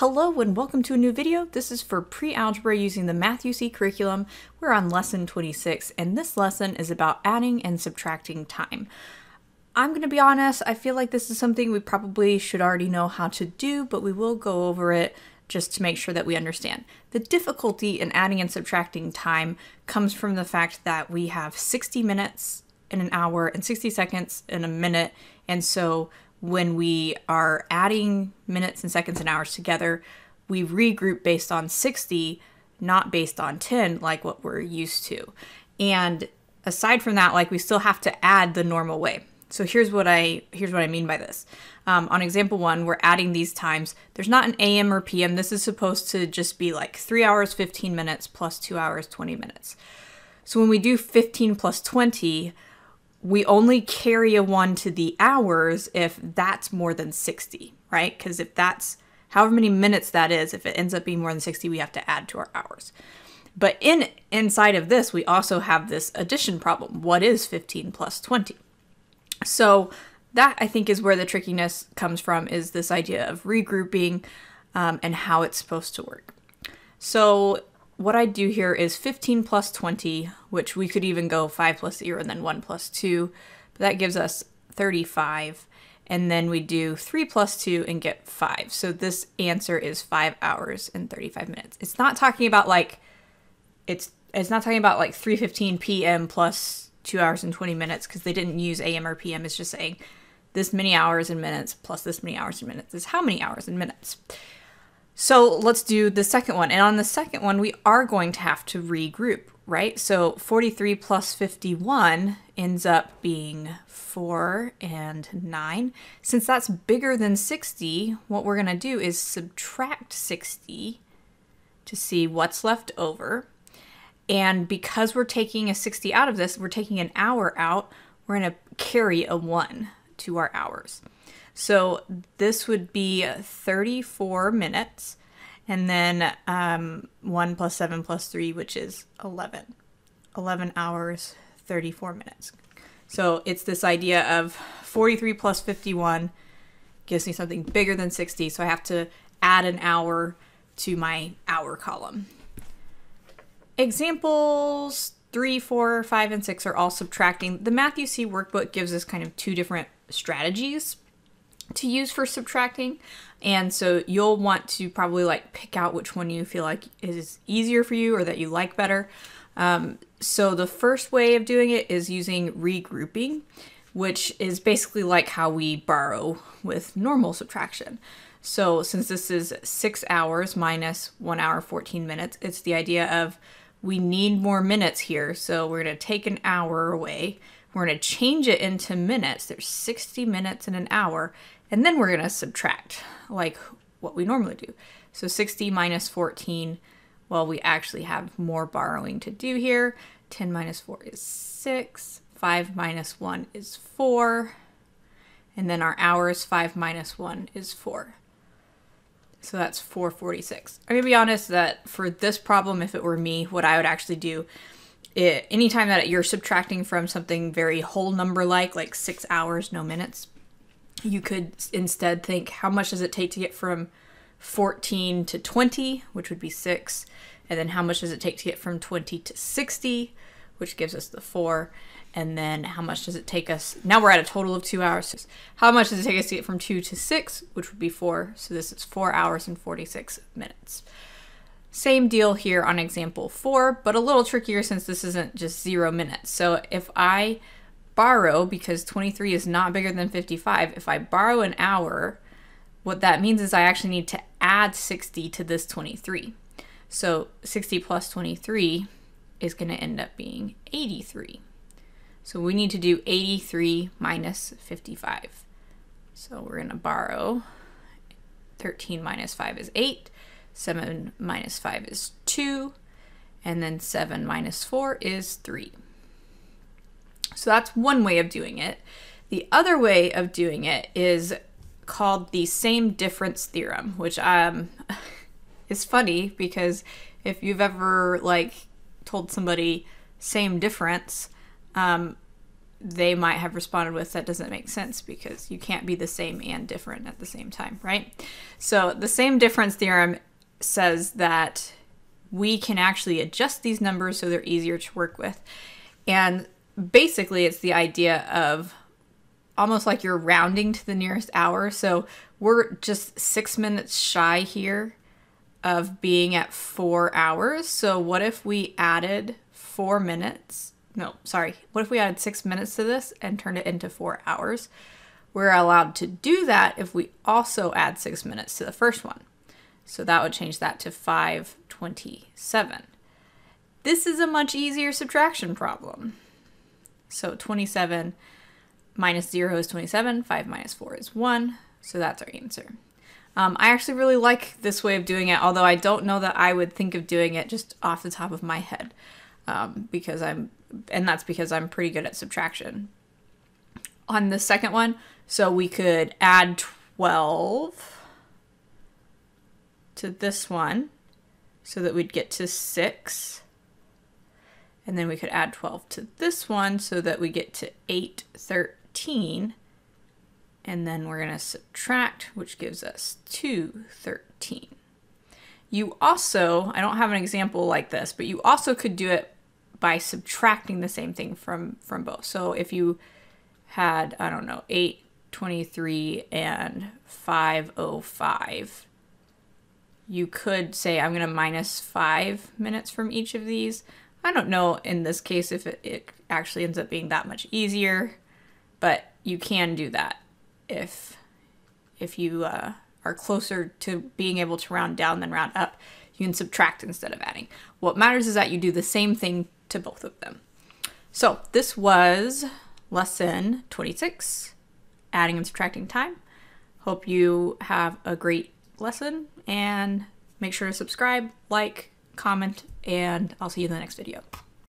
Hello and welcome to a new video. This is for pre-algebra using the MathUC curriculum. We're on lesson 26 and this lesson is about adding and subtracting time. I'm going to be honest, I feel like this is something we probably should already know how to do, but we will go over it just to make sure that we understand. The difficulty in adding and subtracting time comes from the fact that we have 60 minutes in an hour and 60 seconds in a minute, and so when we are adding minutes and seconds and hours together, we regroup based on 60, not based on 10, like what we're used to. And aside from that, like we still have to add the normal way. So here's what I here's what I mean by this. Um, on example one, we're adding these times. There's not an AM or PM. This is supposed to just be like three hours, 15 minutes plus two hours, 20 minutes. So when we do 15 plus 20, we only carry a one to the hours if that's more than 60, right? Because if that's however many minutes that is, if it ends up being more than 60, we have to add to our hours. But in inside of this, we also have this addition problem. What is 15 plus 20? So that I think is where the trickiness comes from is this idea of regrouping um, and how it's supposed to work. So what I do here is 15 plus 20, which we could even go 5 plus 0 and then 1 plus 2. But that gives us 35. And then we do 3 plus 2 and get 5. So this answer is 5 hours and 35 minutes. It's not talking about like, it's, it's not talking about like 3.15 p.m. plus 2 hours and 20 minutes because they didn't use a.m. or p.m. It's just saying this many hours and minutes plus this many hours and minutes is how many hours and minutes. So let's do the second one. And on the second one, we are going to have to regroup, right? So 43 plus 51 ends up being 4 and 9. Since that's bigger than 60, what we're going to do is subtract 60 to see what's left over. And because we're taking a 60 out of this, we're taking an hour out, we're going to carry a 1 to our hours. So this would be 34 minutes, and then um, 1 plus 7 plus 3, which is 11. 11 hours, 34 minutes. So it's this idea of 43 plus 51 gives me something bigger than 60, so I have to add an hour to my hour column. Examples 3, 4, 5, and 6 are all subtracting. The Math You See workbook gives us kind of two different strategies to use for subtracting. And so you'll want to probably like pick out which one you feel like is easier for you or that you like better. Um, so the first way of doing it is using regrouping, which is basically like how we borrow with normal subtraction. So since this is six hours minus one hour, 14 minutes, it's the idea of we need more minutes here. So we're gonna take an hour away we're going to change it into minutes. There's 60 minutes in an hour. And then we're going to subtract like what we normally do. So 60 minus 14, well, we actually have more borrowing to do here. 10 minus 4 is 6. 5 minus 1 is 4. And then our hours, 5 minus 1 is 4. So that's 446. I'm going to be honest that for this problem, if it were me, what I would actually do it, anytime that you're subtracting from something very whole number like, like six hours, no minutes, you could instead think how much does it take to get from 14 to 20, which would be six, and then how much does it take to get from 20 to 60, which gives us the four, and then how much does it take us? Now we're at a total of two hours. How much does it take us to get from two to six, which would be four? So this is four hours and 46 minutes. Same deal here on example four, but a little trickier since this isn't just zero minutes. So if I borrow, because 23 is not bigger than 55, if I borrow an hour, what that means is I actually need to add 60 to this 23. So 60 plus 23 is going to end up being 83. So we need to do 83 minus 55. So we're going to borrow 13 minus 5 is 8. 7 minus 5 is 2, and then 7 minus 4 is 3. So that's one way of doing it. The other way of doing it is called the same difference theorem, which um, is funny because if you've ever like told somebody same difference, um, they might have responded with that doesn't make sense because you can't be the same and different at the same time, right? So the same difference theorem says that we can actually adjust these numbers so they're easier to work with. And basically, it's the idea of almost like you're rounding to the nearest hour. So we're just six minutes shy here of being at four hours. So what if we added four minutes? No, sorry. What if we added six minutes to this and turned it into four hours? We're allowed to do that if we also add six minutes to the first one. So that would change that to 527. This is a much easier subtraction problem. So 27 minus 0 is 27, 5 minus 4 is 1, so that's our answer. Um, I actually really like this way of doing it, although I don't know that I would think of doing it just off the top of my head, um, because I'm, and that's because I'm pretty good at subtraction. On the second one, so we could add 12 to this one so that we'd get to 6. And then we could add 12 to this one so that we get to 8, 13. And then we're going to subtract, which gives us 2, 13. You also, I don't have an example like this, but you also could do it by subtracting the same thing from, from both. So if you had, I don't know, 8, 23, and 505, you could say I'm going to minus five minutes from each of these. I don't know in this case if it, it, actually ends up being that much easier, but you can do that if if you uh, are closer to being able to round down than round up. You can subtract instead of adding. What matters is that you do the same thing to both of them. So this was lesson 26, adding and subtracting time. Hope you have a great lesson and make sure to subscribe, like, comment, and I'll see you in the next video.